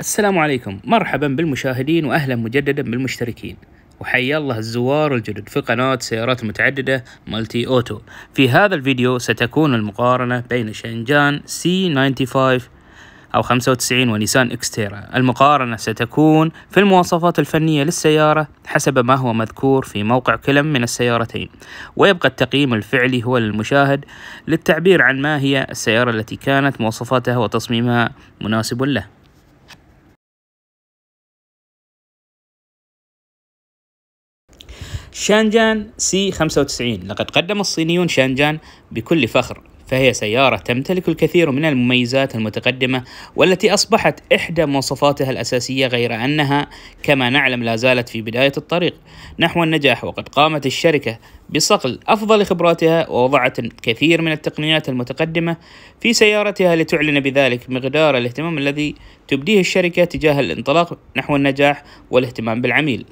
السلام عليكم مرحبا بالمشاهدين واهلا مجددا بالمشتركين وحيا الله الزوار الجدد في قناة سيارات متعددة مالتي أوتو في هذا الفيديو ستكون المقارنة بين شنجان سي 95 أو 95 ونيسان إكستيرا المقارنة ستكون في المواصفات الفنية للسيارة حسب ما هو مذكور في موقع كلم من السيارتين ويبقى التقييم الفعلي هو للمشاهد للتعبير عن ما هي السيارة التي كانت مواصفاتها وتصميمها مناسب له شانجان سي 95 لقد قدم الصينيون شانجان بكل فخر فهي سيارة تمتلك الكثير من المميزات المتقدمة والتي أصبحت إحدى مواصفاتها الأساسية غير أنها كما نعلم لا زالت في بداية الطريق نحو النجاح وقد قامت الشركة بصقل أفضل خبراتها ووضعت الكثير من التقنيات المتقدمة في سيارتها لتعلن بذلك مقدار الاهتمام الذي تبديه الشركة تجاه الانطلاق نحو النجاح والاهتمام بالعميل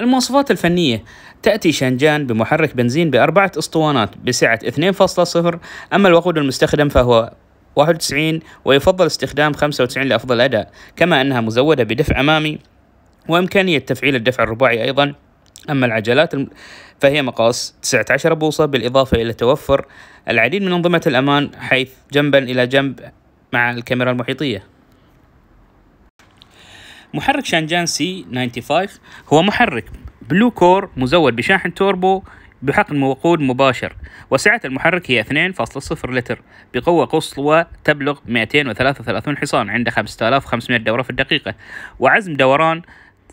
المواصفات الفنية تأتي شنجان بمحرك بنزين بأربعة أسطوانات بسعة 2.0 أما الوقود المستخدم فهو 91 ويفضل استخدام 95 لأفضل أداء كما أنها مزودة بدفع أمامي وإمكانية تفعيل الدفع الرباعي أيضا أما العجلات فهي مقاس 19 بوصة بالإضافة إلى توفر العديد من أنظمة الأمان حيث جنبا إلى جنب مع الكاميرا المحيطية محرك شانجان سي 95 هو محرك بلو كور مزود بشاحن توربو بحقن وقود مباشر وسعة المحرك هي 2.0 لتر بقوة قصوى تبلغ 233 حصان عند 5500 دورة في الدقيقة وعزم دوران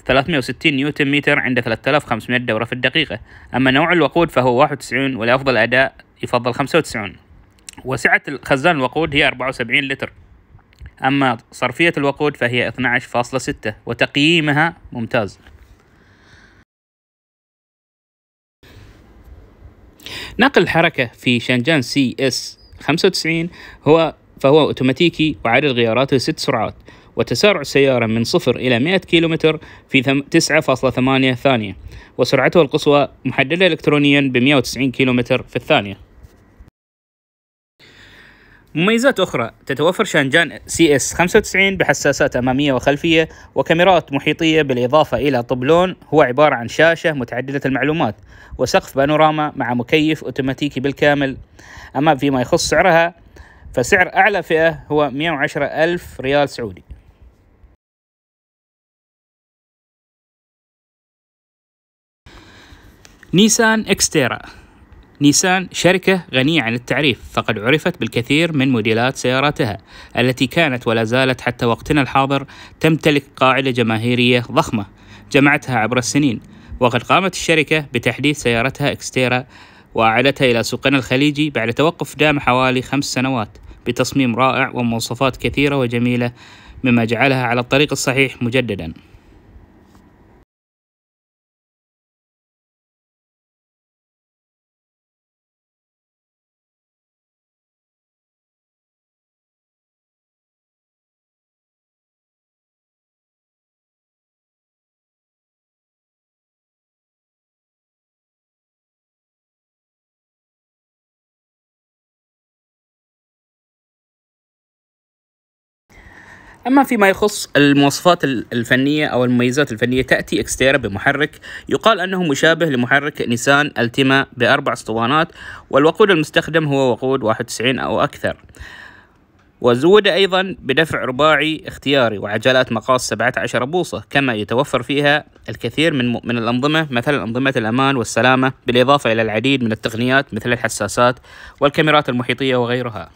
360 نيوتن متر عند 3500 دورة في الدقيقة أما نوع الوقود فهو 91 ولأفضل أداء يفضل 95 وسعة خزان الوقود هي 74 لتر أما صرفية الوقود فهي 12.6 وتقييمها ممتاز نقل الحركة في شنجان سي اس 95 هو فهو اوتوماتيكي وعدد غياراته ست سرعات وتسارع السيارة من 0 إلى 100 كيلومتر في 9.8 ثانية وسرعته القصوى محددة إلكترونيا ب 190 كيلومتر في الثانية مميزات أخرى تتوفر شانجان سي اس 95 بحساسات أمامية وخلفية وكاميرات محيطية بالإضافة إلى طبلون هو عبارة عن شاشة متعددة المعلومات وسقف بانوراما مع مكيف أوتوماتيكي بالكامل أما فيما يخص سعرها فسعر أعلى فئة هو 110 ألف ريال سعودي نيسان إكستيرا نيسان شركة غنية عن التعريف فقد عرفت بالكثير من موديلات سياراتها التي كانت ولا زالت حتى وقتنا الحاضر تمتلك قاعدة جماهيرية ضخمة جمعتها عبر السنين وقد قامت الشركة بتحديث سيارتها إكستيرا وأعادتها إلى سوقنا الخليجي بعد توقف دام حوالي خمس سنوات بتصميم رائع ومواصفات كثيرة وجميلة مما جعلها على الطريق الصحيح مجددا أما فيما يخص المواصفات الفنية أو المميزات الفنية تأتي إكستيرا بمحرك يقال أنه مشابه لمحرك نيسان التيما بأربع اسطوانات والوقود المستخدم هو وقود 91 أو أكثر وزود أيضا بدفع رباعي اختياري وعجلات مقاس 17 بوصة كما يتوفر فيها الكثير من, من الأنظمة مثل أنظمة الأمان والسلامة بالإضافة إلى العديد من التقنيات مثل الحساسات والكاميرات المحيطية وغيرها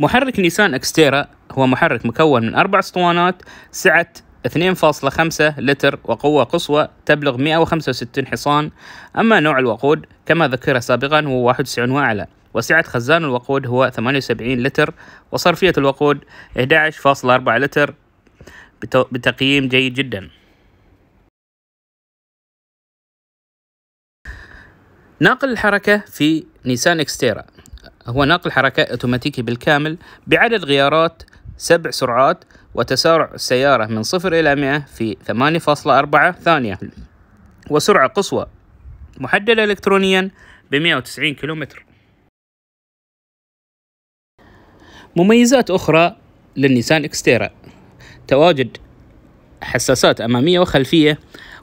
محرك نيسان اكستيرا هو محرك مكون من أربع اسطوانات سعة 2.5 لتر وقوة قصوى تبلغ 165 حصان أما نوع الوقود كما ذكر سابقا هو 91 وأعلى وسعة خزان الوقود هو 78 لتر وصرفية الوقود 11.4 لتر بتقييم جيد جدا ناقل الحركة في نيسان إكستيرا هو نقل حركة أوتوماتيكي بالكامل بعدد غيارات سبع سرعات وتسارع السيارة من صفر إلى مئة في 8.4 ثانية وسرعة قصوى محددة إلكترونيا بمئة 190 كيلومتر مميزات أخرى للنيسان إكستيرا تواجد حساسات أمامية وخلفية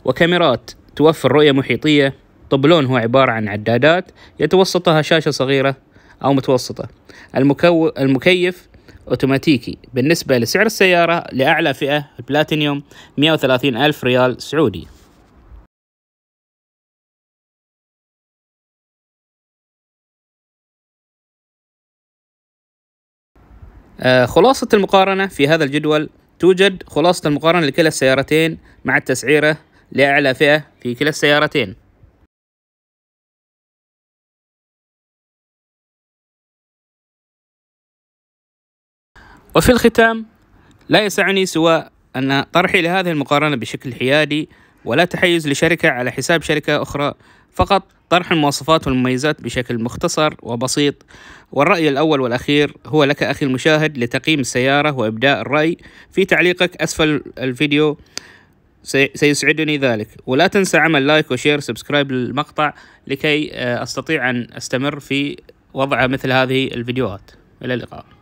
وكاميرات توفر رؤية محيطية طبلون هو عبارة عن عدادات يتوسطها شاشة صغيرة أو متوسطة المكو... المكيف أوتوماتيكي بالنسبة لسعر السيارة لأعلى فئة البلاتينيوم 130 ألف ريال سعودي آه، خلاصة المقارنة في هذا الجدول توجد خلاصة المقارنة لكلا السيارتين مع التسعيرة لأعلى فئة في كلا السيارتين وفي الختام لا يسعني سوى أن طرحي لهذه المقارنة بشكل حيادي ولا تحيز لشركة على حساب شركة أخرى فقط طرح المواصفات والمميزات بشكل مختصر وبسيط والرأي الأول والأخير هو لك أخي المشاهد لتقييم السيارة وإبداء الرأي في تعليقك أسفل الفيديو سيسعدني ذلك ولا تنسى عمل لايك وشير سبسكرايب للمقطع لكي آه، أستطيع أن أستمر في وضع مثل هذه الفيديوهات إلى اللقاء